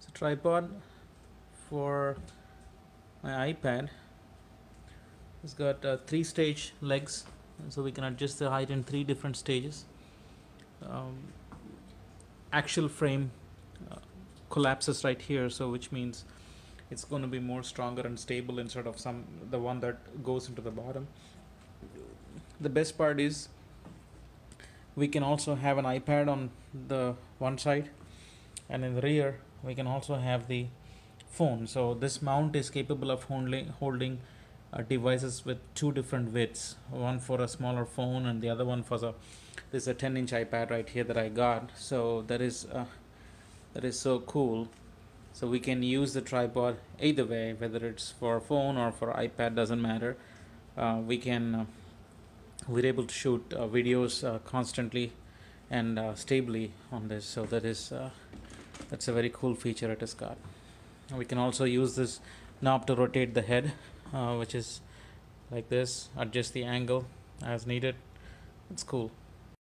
it's a tripod for my iPad it's got uh, three stage legs so we can adjust the height in three different stages um, axial frame uh, collapses right here so which means it's going to be more stronger and stable instead of some the one that goes into the bottom the best part is we can also have an iPad on the one side and in the rear we can also have the phone so this mount is capable of holding holding uh, devices with two different widths one for a smaller phone and the other one for the this is a 10 inch ipad right here that i got so that is uh, that is so cool so we can use the tripod either way whether it's for phone or for ipad doesn't matter uh, we can uh, we're able to shoot uh, videos uh, constantly and stably on this so that is that's a very cool feature it has got we can also use this knob to rotate the head uh, which is like this adjust the angle as needed it's cool